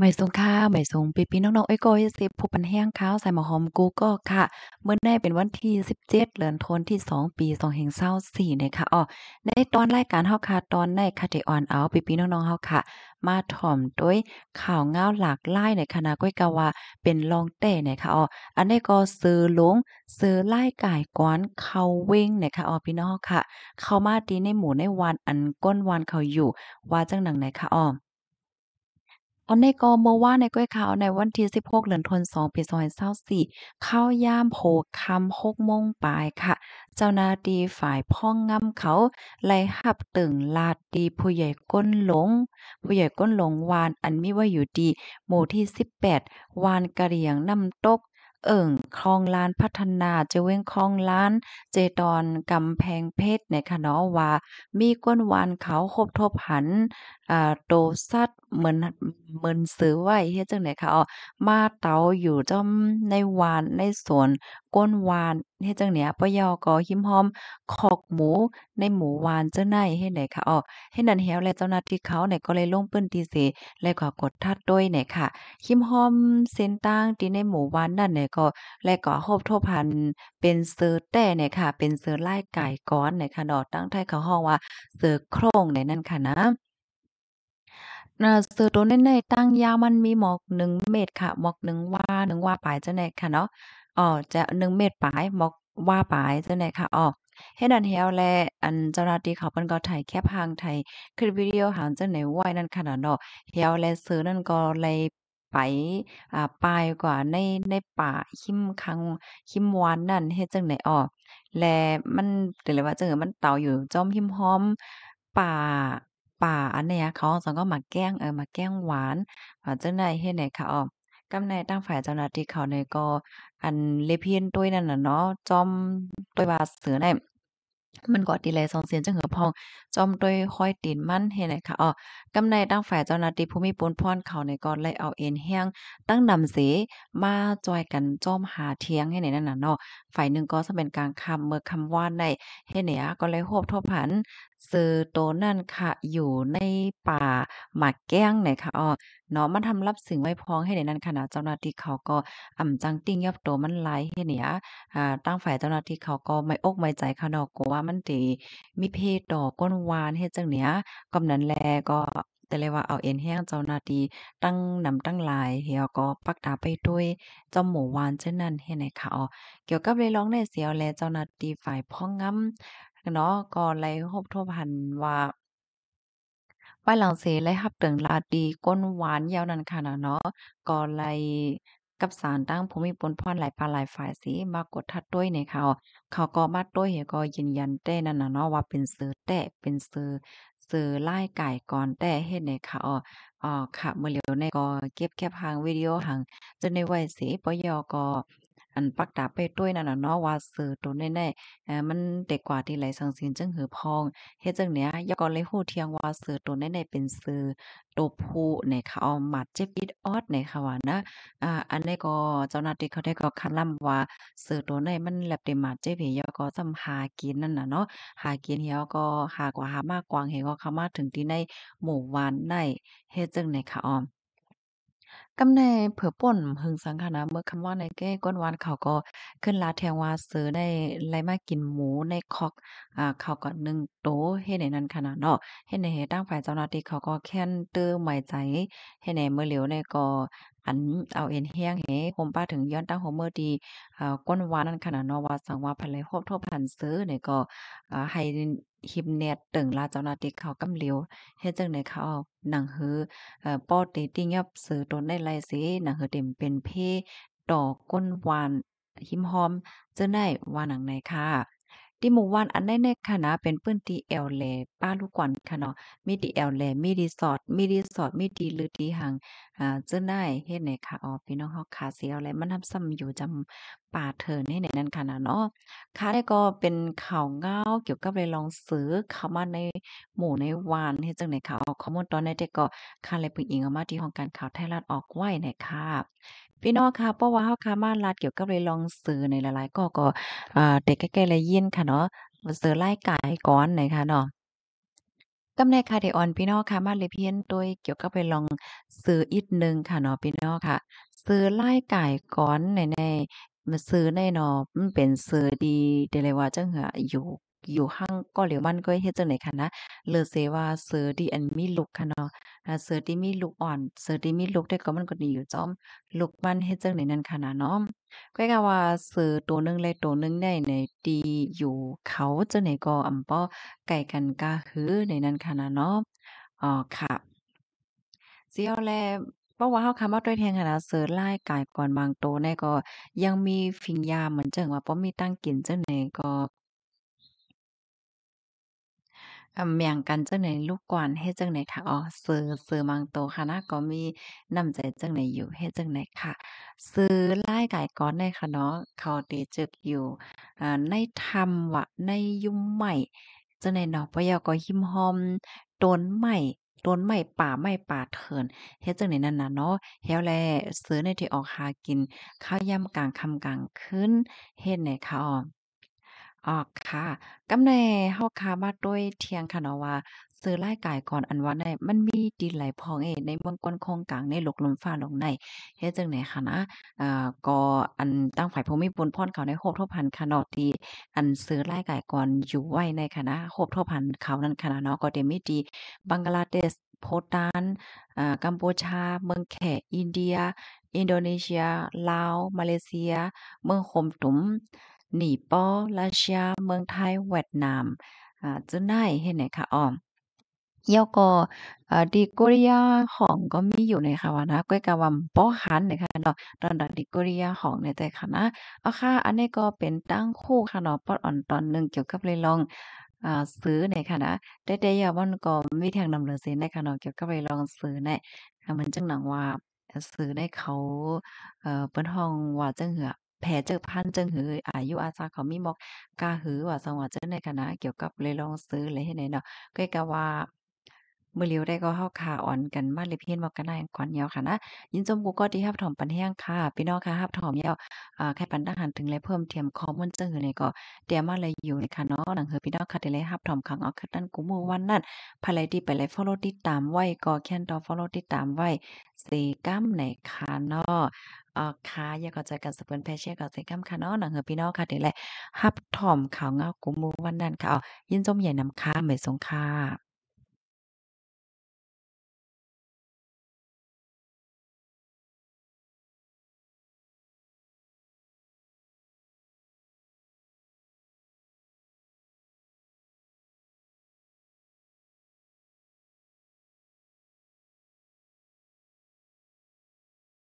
หม่สูงค่าหม่สูงปีปีน้องๆเอ้ยโกยสิบผู้ปันแห้งข้าวใส่หมอหอมกูก็ค่ะ เมื่อได้เป็นวันที่ 17เดือนธันที่ 2 ปี2แห่งเศร้าสี่เนยค่ะอ๋อในตอนรายการเฮาค่ะตอนในคาเทออนเอาปีปีน้อง ๆเฮาค่ะ มาถ่อมด้วยข่าวเงาหลากหลายในคณะก้อยกาวาเป็นรองเต้นยคะอ๋อ อันนี้ก็ซื้อลงซื้อไล่ก่ายก้อนเขาเว่งนยคะอ๋อพี่น้องค่ะ เข้ามาตีในหมู่ในวันอันก้นวันเขาอยู่ว่าจังหนังไหนค่ะอ๋ออันในกอเมื่อว่าในก้อยขาวในวันที่ 16เดือนธันวางปี2สี่เข้าย่ามโผคำหกโมงปลายค่ะ เจ้าหน้าที่ฝ่ายพ่องงำเขาไล่หับตึงลาดดีผู้ใหญ่ก้นหลง ผู้ใหญ่ก้นหลงวานอันมิว่าอยู่ดี หมู่ที่ 18 วานกะเหรียงน้ำตก เอิ่งคลองล้านพัฒนาเจเว้งคลองล้าน เจตอนกำแพงเพชรในคะนาะว่า มีก้นวานเขาคบทบหันอ่าโตซัดเหมือนมินซื้อไว้เฮ็ดจังได๋คะอ๋อมาเตาอยู่จ้อมในหวานในสวน ก้นหวานเฮ็ดจังเนีอะป้อยอก็หิมหอมคอกหมูในหมู่หวานเจ้าหนเฮ็ดได้ค่ะอ๋อเฮ็ดนั้นแฮวแลเจ้าหน้าที่เขาเนี่ยก็เลยลงพื้นที่เสแลวก็กดทัดด้วยเนี่ยค่ะหิมหอมเส้นต่างที่ในหมู่หวานนั่นเนี่ยก็ แลวก็โฮบทบพันเป็นเสือแต้เนี่ยค่ะ เป็นเสือลายไก่ก้อนเนี่ยค่ะดอกตั้งไทเขาฮ้องว่า เสือโคร่งในนั่นค่ะนะเ่สือตัวน้นยๆตั้งยาวมันมีหมอก1เมตรค่ะ หมอก1วา1วาปลายจ้าไหนค่ะเนาะอ๋อจะ1เมตรปลายหมอกวาปลายจ้าไหนค่ะอ๋อเฮ็ดอันเฮวแลอั่นเจ้าหน้าที่เขาเปินก็ถ่ายแคปหางถ่ายคลิปวิดีโอหางจัางไหนไว้นั่นขนาดเนาะเฮวแลเสือนั่นก็เลยไป อ่าปลายกว่าในในป่าหิมคังหิมวันนั่นเฮ็ดจังไหนอออแลมันเรียกว่าจังมันเต่าอยู่จอมหิมหอมป่าป่าอันเนี้ยเขาสองก็มาแกล้งเออมาแกล้งหวานหวานจั่งใดเฮี่ไหนค่ะอ๋อกำในั้งฝ่ายเจ้าหน้าที่เขาเนี่ยก็ อันเลเพียนต้วยนั่นน่ะเนาะจอมต้วยว่าเสือเนี่ยมันก็ตีแลสองเสียนจังหือะพอง จอมต้วยค่อยตีนมันเห็นไหมคะอ๋อกำในั้งฝ่ายเจ้าหน้าที่ผู้มีปุณพรเขาเนี่ยก็เลยเอาเอ็นแห้ง ตั้งนำเสมาจอยกันจอมหาเทียงให้ไหนนั่นน่ะเนาะฝ่ายหนึ่งก็จะเป็นกลางคำเมื่อคำวาน้เห็นให้อะก็เลยโหบทบผันซื้อตัวนั่นค่ะ อยู่ในป่าหมากแก้งไหนค่ะอ๋อ เนาะมันทำรับสิ่งไว้พ้องให้ในนั่นขณะเจ้าหน้าที่เขาก็อ่ำจังติ้งยอบตัวมันหลายแฮเนี่ยอ่า ตั้งฝ่ายเจ้าหน้าที่เขาก็ไม่อกไม่ใจค่ะเนาะกลัวว่ามันตีมีเพศต่อก้นวานเฮ็ดจัางเนี้ยกำนั้นแลก็แต่เลยว่าเอาเอ็นแห้งเจ้าหน้าที่ตั้งนำตั้งหลายเฮยก็ปักตาไปด้วยเจ้าหมูวานเช่นนั้นแฮ่ไหนค่ะอ๋อ เกี่ยวกับเรื่องในเสียวแลเจ้าหน้าที่ฝ่ายพ้องงำ nó có lấy hộp thô hẳn v ว bài l ò หลังเส y ล ấ ฮับ ở n งลา đ ีก้นหวาน g i a า đ à นค่ะ năng ก ó có lấy กับสารตั้งภูมิปนพ่อหลายปลาหลายฝ่ายสีมากดทัดด้วยในเขาเขาก็มาด้วยเหก็ยืนยันแต้นั่น่ะเนาะว่าเป็นซื้อแต่เป็นซื้อซื้อไล่ไก่ก่อนแต่เฮ็ดในเขาอ๋อค่ะเมื่อเร็วในก็เก็บแคบหางวิดีโอหางจนในไว้สีปยก็อันปักตาเป้ด้วยนั่นน่ะเนาะว่าสือตัวแน่ๆเออมันเด็กกว่าที่ไหลสังสินจึงหือพองเฮ็ดจังเนี้ยยก็เลยฮู้เทียงว่าสือตัวแน่ๆเป็นสือตัวผู้ในเขาเอาหมัดเจ็บอิดออดในค่าว่านะอ่าอันนี้ก็เจ้าหน้าที่เขาได้ก็คัดล่ำว่าสือตัวแนมันแลบได้หมัดเจ็บเหี่ยก็สำหากินนั่นน่ะเนาะหากินเหี่ยก็หากว่าหามากกว่างเหียก็เข้ามาถึงที่ในหมู่วานในเฮ็ดจังในข่าออมกำแหน่เผือป่นหึงสังขนาเมื่อคำว่าในแก้ก้นวานเขาก็ ขึ้นลาแทงว่าซื้อได้ไรมากินหมูในคอกอ่า เขาก็นึ่งโตเฮ็ดในนั้นขนาดเนาะเฮ็ดในตั้งฝ่ายเจ้าหน้าที่เขาก็แค้นเตื้อหมายใจเฮ็ดในเมื่อเหลียวในก็อันเอาเอ็นเฮียงเหคมป้าถึงย้อนตั้งโฮเมอร์ดี ก้นวานั่นขนาดนอวาสังว่าพันเลยคบทบ่พันซื้อเนี่ยก็ให้ฮิม เนตตึงลาเจ้านาติเขากำเลียวเห็จังไนเขาหนังหือเอป้อติติยับซื้อตนได้ไรสิหนังหือเต็มเป็นเพต่อก้นวานหิมหอมเจะได้วาาหนังไหนค่ะ ที่หมู่วานอันในในคณะเป็นพื้นทีแอลเล่ป้าลูกกวนค่ะเนาะมีดีแอลเล่มีรีสอร์ทมีรีสอร์ทมีดีหรือดีหังอ่าจึงได้เฮ็ดให้่ะออพี่น้องเฮาขาเสียวและมันทำซ้ำอยู่จำป่าเถินใหนนั้นค่ะนะเนาะ่าได้ก็เป็นข่าวเงาเกี่ยวกับเลยลองซื้อเข้ามาในหมู่ในวานเฮ็ดจังได๋ค่ะออกข้อมูลตอนในแต่ก็ค่าเลยเพิ่งอิงเอามาที่ของการข่าวไทยรัฐออกไว้นะคะพี่น้องค่ะเพราะว่าเฮาค่ะมาลัดเกี่ยวกับเลยลองซื้อในหลาย ๆ ก็ก็อ่าเด็กแก่ๆเลยยินค่ะเนาะาซือไล่ไก่ก้อนนะคะเนาะกำไรค่ะเดี๋ยวออนพี่น้องค่ะ มาเลยเพี้ยนตัวเกี่ยวกับไปลอง ซื้ออีกหนึ่งค่ะเนาะพี่น้องค่ะ ซื้อไล่ไก่ก้อนในในมาซื้อในเนาะมันเป็น ซื้อดีเดะเลยว่าจังหงออยู่อยู่ห้างก็เหลียวมันก็เฮ็ดจังได๋ค่ะนะเลอเสว่าเสือดีอันมีลูกค่ะเนาะอ่าเสือที่มีลูกอ่อน เสือที่มีลูกได้ก็มันก็ดีอยู่จ้อม ลูกมันเฮ็ดจังได๋นั่นค่ะนะเนาะก็ก็ว่าเสือตัวหนึ่งและตัวหนึ่งได้ในดีอยู่เขาจังได๋ก็อำป้อไก่กันกาหือในนั้นค่ะนะเนาะ อ๋อค่ะเสียวแลเพราะว่าเฮาคำว่าด้วยแทงหาเสือไล่กายก่อนบางโตแน่ก็ยังมีฝิงยามเหมือนจังว่าบ่มีตั้งกินจังไหนก็อเมียงกันจังไหนลูกก่อนให้เจังไหนค่ะอ๋อซื้อซื้อมังโตค่ะนะก็มีน้ำใจจังไหนอยู่ให้เจังไหนค่ะ ซื้อไล่ไก่ก้อนในค่ะเนาะเขาตีจึกอยู่ในธรรมวะในยุ่มใหม่จังไหนเนาะปะยาก็หิมหอมต้นใหม่ต้นใหม่ป่าไม่ป่าเถินเฮ้เจังไหนนั่นน่ะเนาะเฮวแลซื้อในที่ออกหากินข้าวยำกลางคำกลางคืนเฮ็ดไหนค่ะอ๋ออ๋อค่ะกำแหน่เฮาคามาด้้ยเทียงค่ะนาว่าซื้อรายกายก่อนอันว่าในมันมีดินไหลพองเอในเมืองกวนคงกลางในหลกลมฟ้าหลงในเฮ็ดจังงหดคะนะอ่าก็อันตั้งฝ่ายภูมิปุญพรเขาในโฮบท่พันค่ะนาดที่อันซื้อรายกายก่อนอยู่ไว้ในค่ะนะโฮบท่พันเขานั้นค่ะนะเนาะก็เดมีที่บังกลาเทศโพตานอ่ากัมพูชาเมืองแขกอินเดีย อินโดนีเซียลาว มาเลเซีย เมืองโขมตุ๋มหนีป้อรัสเซียเมืองไทยเวียดนามอาจุดไหนเห็นไหมคะออมยอก็ดีกริยาของก็มีอยู่ในค่ะว่านะก้อยกาวัมป้อหันนะคะเนาะตอนดันดีกริยาของในแตค่ะนะเอาค่ะอันนี้ก็เป็นตั้งคู่ค่ะเนาะปออ่อนตอนหนึ่งเกี่ยวกับเลยลองซื้อในค่ะนะ้ได้ต่ยาวันก็มีทางนาเลือเ้นในค่ะเนาะเกี่ยวกับเลยลองซื้อในมันจังหนังว่าซื้อในเขาเปิ้นห้องว่าจังเหือแผ่เจอพันเจิงหืออายุอาซาเขามีมอกกาหือว่าสังเจอในคณะเกี่ยวกับเลยลองซื้อเลยให้ไหนเนาะก็กะว่ามื่อเลี้ยวได้ก็เข้าขาอ่อนกันมาเลยเพี้ยนบอกกันได้ก่อนเยาวค่ะนะ ยินจมกูก็ที่ฮับถอมปันแห้งค่ะ พี่น้องค่ะฮับถอมเยาวยแค่ปันทหารถึงเลยเพิ่มเทียมคอมมอนเจอเลยก็เตรียมมาเลยอยู่เลยค่ะเนาะหลังเฮอพี่น้องค่ะเดี๋ยวเลยฮับถอมขังเอาคัดนั่นกูมือวันนั่นภายไรดีไปเลยฟอลโล่ติดตามไว้ก็แค่นต่อฟอลโล่ติดตามไว้ี่กั้มไหนค่ะเนาะอ๋อค่ะอยากก็เจอกันสักเปิ่นแพเชียร์ก็เซกัมค่ะเนาะหนังเหือพี่น้องค่ะถึงแหละฮับถ่อมข่าวเงากูมูวันนั้นค่ะอ้อยินจมใหญ่น้ำค้าเหมยสงค่า